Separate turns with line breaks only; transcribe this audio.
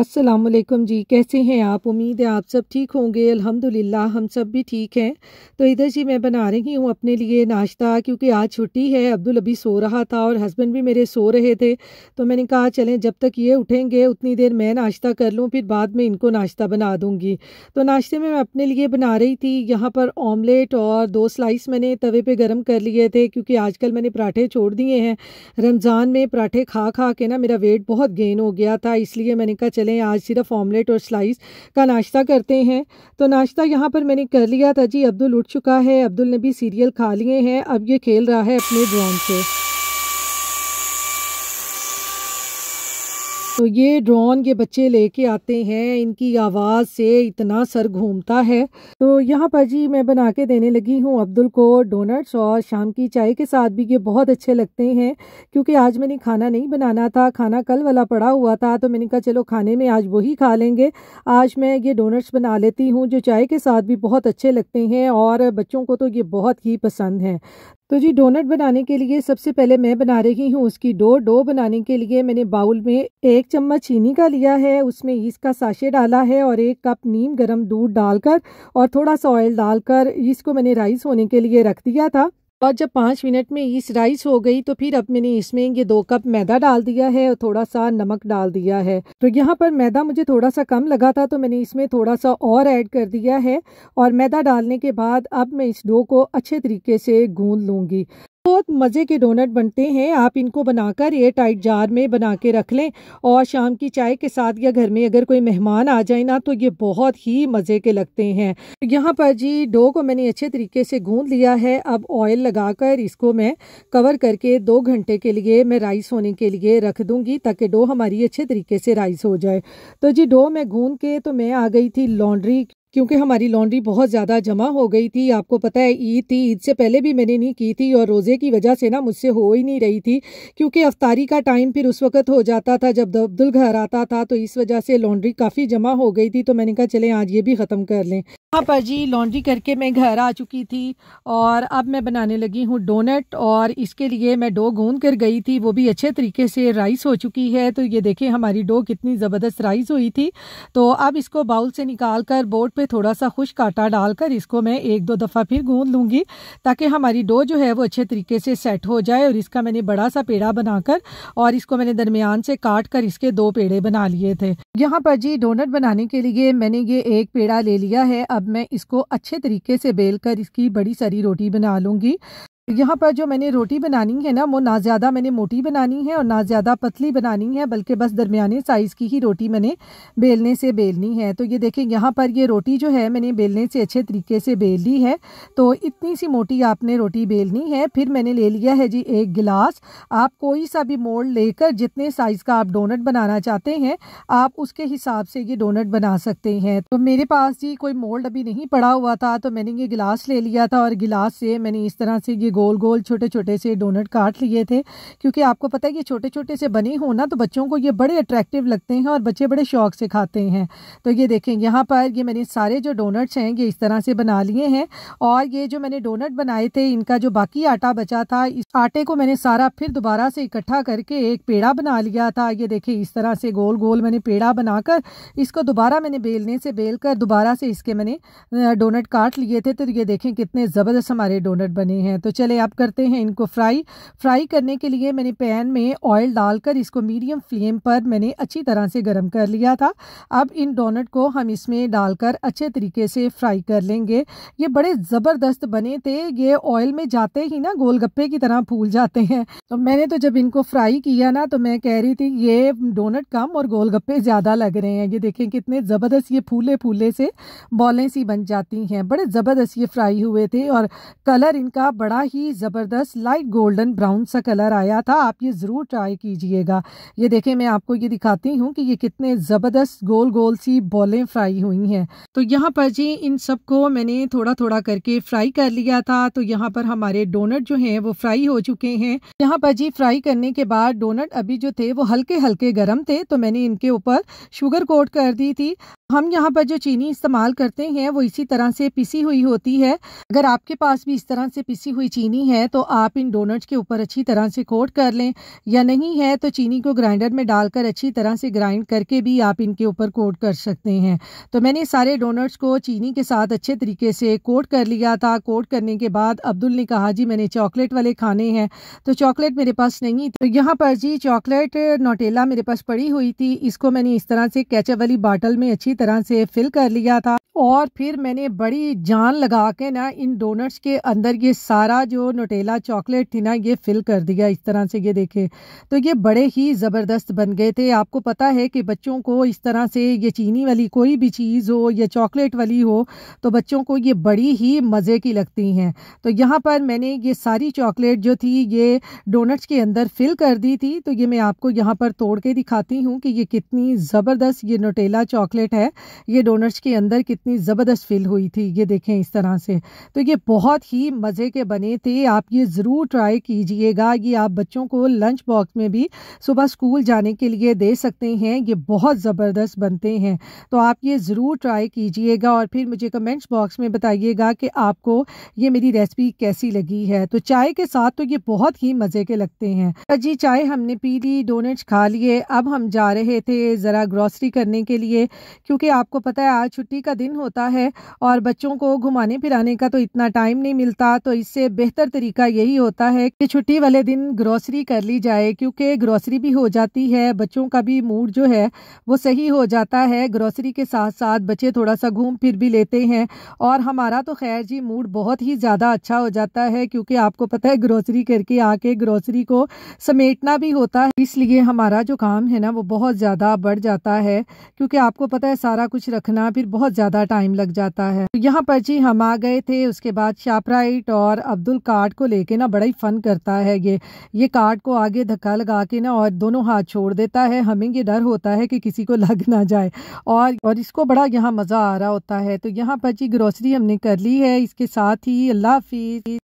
असलम जी कैसे हैं आप उम्मीद है आप सब ठीक होंगे अल्हम्दुलिल्लाह हम सब भी ठीक हैं तो इधर जी मैं बना रही हूँ अपने लिए नाश्ता क्योंकि आज छुट्टी है अब्दुल अभी सो रहा था और हस्बैंड भी मेरे सो रहे थे तो मैंने कहा चलें जब तक ये उठेंगे उतनी देर मैं नाश्ता कर लूँ फिर बाद में इनको नाश्ता बना दूँगी तो नाश्ते में मैं अपने लिए बना रही थी यहाँ पर ऑमलेट और दो स्लाइस मैंने तवे पर गर्म कर लिए थे क्योंकि आज मैंने पराठे छोड़ दिए हैं रमज़ान में पराठे खा खा के ना मेरा वेट बहुत गेन हो गया था इसलिए मैंने कहा चलें आज सिर्फ ऑमलेट और स्लाइस का नाश्ता करते हैं तो नाश्ता यहाँ पर मैंने कर लिया था जी अब्दुल उठ चुका है अब्दुल ने भी सीरियल खा लिए हैं अब ये खेल रहा है अपने ड्रोन से तो ये ड्रोन ये बच्चे लेके आते हैं इनकी आवाज़ से इतना सर घूमता है तो यहाँ पर जी मैं बना के देने लगी हूँ अब्दुल को डोनट्स और शाम की चाय के साथ भी ये बहुत अच्छे लगते हैं क्योंकि आज मैंने खाना नहीं बनाना था खाना कल वाला पड़ा हुआ था तो मैंने कहा चलो खाने में आज वही खा लेंगे आज मैं ये डोनट्स बना लेती हूँ जो चाय के साथ भी बहुत अच्छे लगते हैं और बच्चों को तो ये बहुत ही पसंद है तो जी डोनट बनाने के लिए सबसे पहले मैं बना रही हूँ उसकी डो डो बनाने के लिए मैंने बाउल में एक चम्मच चीनी का लिया है उसमें ईस का साशे डाला है और एक कप नीम गरम दूध डालकर और थोड़ा सा ऑयल डालकर इसको मैंने राइस होने के लिए रख दिया था और जब पाँच मिनट में ईस राइस हो गई तो फिर अब मैंने इसमें ये दो कप मैदा डाल दिया है और थोड़ा सा नमक डाल दिया है तो यहाँ पर मैदा मुझे थोड़ा सा कम लगा था तो मैंने इसमें थोड़ा सा और ऐड कर दिया है और मैदा डालने के बाद अब मैं इस डो को अच्छे तरीके से गूंद लूँगी बहुत मज़े के डोनट बनते हैं आप इनको बनाकर एयर टाइट जार में बना के रख लें और शाम की चाय के साथ या घर में अगर कोई मेहमान आ जाए ना तो ये बहुत ही मज़े के लगते हैं यहाँ पर जी डो को मैंने अच्छे तरीके से गूंद लिया है अब ऑयल लगाकर इसको मैं कवर करके दो घंटे के लिए मैं राइस होने के लिए रख दूँगी ताकि डो हमारी अच्छे तरीके से राइस हो जाए तो जी डो मैं गूँध के तो मैं आ गई थी लॉन्ड्री क्योंकि हमारी लॉन्ड्री बहुत ज़्यादा जमा हो गई थी आपको पता है ईद थी ईद से पहले भी मैंने नहीं की थी और रोज़े की वजह से ना मुझसे हो ही नहीं रही थी क्योंकि अफ्तारी का टाइम फिर उस वक्त हो जाता था जब अब्दुल घर आता था तो इस वजह से लॉन्ड्री काफ़ी जमा हो गई थी तो मैंने कहा चले आज ये भी ख़त्म कर लें यहाँ पर जी लॉन्ड्री करके मैं घर आ चुकी थी और अब मैं बनाने लगी हूँ डोनट और इसके लिए मैं डो गूंद कर गई थी वो भी अच्छे तरीके से राइस हो चुकी है तो ये देखें हमारी डो कितनी ज़बरदस्त राइस हुई थी तो अब इसको बाउल से निकाल कर बोर्ड पर पे थोड़ा सा खुश्क आटा डालकर इसको मैं एक दो दफ़ा फिर गूंद लूँगी ताकि हमारी डो जो है वो अच्छे तरीके से सेट हो जाए और इसका मैंने बड़ा सा पेड़ा बनाकर और इसको मैंने दरमियान से काट कर इसके दो पेड़े बना लिए थे यहाँ पर जी डोनट बनाने के लिए मैंने ये एक पेड़ा ले लिया है अब मैं इसको अच्छे तरीके से बेल कर इसकी बड़ी सारी रोटी बना लूँगी यहाँ पर जो मैंने रोटी बनानी है ना वो ना ज़्यादा मैंने मोटी बनानी है और ना ज़्यादा पतली बनानी है बल्कि बस दरमियाने साइज़ की ही रोटी मैंने बेलने से बेलनी है तो ये देखें यहाँ पर ये रोटी जो है मैंने बेलने से अच्छे तरीके से बेल ली है तो इतनी सी मोटी आपने रोटी बेलनी है फिर मैंने ले लिया है जी एक गिलास आप कोई सा भी मोल्ड लेकर जितने साइज़ का आप डोनट बनाना चाहते हैं आप उसके हिसाब से ये डोनट बना सकते हैं तो मेरे पास जी कोई मोल्ड अभी नहीं पड़ा हुआ था तो मैंने ये गिलास ले लिया था और गिलास से मैंने इस तरह से ये गोल गोल छोटे छोटे से डोनट काट लिए थे क्योंकि आपको पता है कि छोटे छोटे से बने हो ना तो बच्चों को ये बड़े अट्रैक्टिव लगते हैं और बच्चे बड़े शौक से खाते हैं तो ये देखें यहाँ पर ये मैंने सारे जो डोनट्स हैं ये इस तरह से बना लिए हैं और ये जो मैंने डोनट बनाए थे इनका जो बाकी आटा बचा था इस आटे को मैंने सारा फिर दोबारा से इकट्ठा करके एक पेड़ा बना लिया था ये देखें इस तरह से गोल गोल मैंने पेड़ा बनाकर इसको दोबारा मैंने बेलने से बेल कर दोबारा से इसके मैंने डोनट काट लिए थे तो ये देखें कितने ज़बरदस्त हमारे डोनट बने हैं तो चले आप करते हैं इनको फ्राई फ्राई करने के लिए मैंने पैन में ऑयल डालकर इसको मीडियम फ्लेम पर मैंने अच्छी तरह से गर्म कर लिया था अब इन डोनट को हम इसमें डालकर अच्छे तरीके से फ्राई कर लेंगे ये बड़े ज़बरदस्त बने थे ये ऑयल में जाते ही ना गोलगप्पे की तरह फूल जाते हैं तो मैंने तो जब इनको फ्राई किया ना तो मैं कह रही थी ये डोनट कम और गोलगप्पे ज़्यादा लग रहे हैं ये देखें कितने ज़बरदस्त ये फूले फूले से बॉलें सी बन जाती हैं बड़े ज़बरदस्त ये फ्राई हुए थे और कलर इनका बड़ा ही ज़बरदस्त लाइट गोल्डन ब्राउन सा कलर आया था आप ये ज़रूर ट्राई कीजिएगा ये देखें मैं आपको ये दिखाती हूँ कि ये कितने ज़बरदस्त गोल गोल सी बॉलें फ्राई हुई हैं तो यहाँ पर जी इन सब को मैंने थोड़ा थोड़ा करके फ्राई कर लिया था तो यहाँ पर हमारे डोनट जो हैं वो फ्राई हो चुके हैं यहाँ पर जी फ्राई करने के बाद डोनट अभी जो थे वो हल्के हल्के गर्म थे तो मैंने इनके ऊपर शुगर कोट कर दी थी हम यहाँ पर जो चीनी इस्तेमाल करते हैं वो इसी तरह से पिसी हुई होती है अगर आपके पास भी इस तरह से पिसी हुई चीनी है तो आप इन डोनट्स के ऊपर अच्छी तरह से कोट कर लें या नहीं है तो चीनी को ग्राइंडर में डालकर अच्छी तरह से ग्राइंड करके भी आप इनके ऊपर कोट कर सकते हैं तो मैंने सारे डोनट्स को चीनी के साथ अच्छे तरीके से कोट कर लिया था कोट करने के बाद अब्दुल ने कहा जी मैंने चॉकलेट वाले खाने हैं तो चॉकलेट मेरे पास नहीं तो यहाँ पर जी चॉकलेट नोटेला मेरे पास पड़ी हुई थी इसको मैंने इस तरह से कैचअ वाली बाटल में अच्छी तरह से फिल कर लिया था और फिर मैंने बड़ी जान लगा के ना इन डोनट्स के अंदर ये सारा जो नोटेला चॉकलेट थी ना ये फिल कर दिया इस तरह से ये देखे तो ये बड़े ही ज़बरदस्त बन गए थे आपको पता है कि बच्चों को इस तरह से ये चीनी वाली कोई भी चीज़ हो या चॉकलेट वाली हो तो बच्चों को ये बड़ी ही मज़े की लगती हैं तो यहाँ पर मैंने ये सारी चॉकलेट जो थी ये डोनट्स के अंदर फिल कर दी थी तो ये मैं आपको यहाँ पर तोड़ के दिखाती हूँ कि ये कितनी ज़बरदस्त ये नोटेला चॉकलेट है ये डोनट्स के अंदर कितनी ज़बरदस्त फील हुई थी ये देखें इस तरह से तो ये बहुत ही मज़े के बने थे आप ये ज़रूर ट्राई कीजिएगा ये आप बच्चों को लंच बॉक्स में भी सुबह स्कूल जाने के लिए दे सकते हैं ये बहुत ज़बरदस्त बनते हैं तो आप ये ज़रूर ट्राई कीजिएगा और फिर मुझे कमेंट्स बॉक्स में बताइएगा कि आपको ये मेरी रेसिपी कैसी लगी है तो चाय के साथ तो ये बहुत ही मज़े के लगते हैं अच्छा जी चाय हमने पी ली डोनट्स खा लिए अब हम जा रहे थे ज़रा ग्रॉसरी करने के लिए क्योंकि आपको पता है आज छुट्टी का दिन दिन होता है और बच्चों को घुमाने फिराने का तो इतना टाइम नहीं मिलता तो इससे बेहतर तरीका यही होता है कि छुट्टी वाले दिन ग्रोसरी कर ली जाए क्योंकि ग्रोसरी भी हो जाती है बच्चों का भी मूड जो है वो सही हो जाता है ग्रोसरी के साथ साथ बच्चे थोड़ा सा घूम फिर भी लेते हैं और हमारा तो खैर जी मूड बहुत ही ज़्यादा अच्छा हो जाता है क्योंकि आपको पता है ग्रोसरी करके आके ग्रोसरी को समेटना भी होता है इसलिए हमारा जो काम है ना वो बहुत ज़्यादा बढ़ जाता है क्योंकि आपको पता है सारा कुछ रखना फिर बहुत ज़्यादा ज़्यादा टाइम लग जाता है तो यहाँ पर जी हम आ गए थे उसके बाद शापराइट और अब्दुल कार्ड को लेके ना बड़ा ही फन करता है ये ये कार्ड को आगे धक्का लगा के ना और दोनों हाथ छोड़ देता है हमें ये डर होता है कि किसी को लग ना जाए और और इसको बड़ा यहाँ मज़ा आ रहा होता है तो यहाँ पर जी ग्रोसरी हमने कर ली है इसके साथ ही अल्लाह हाफिज़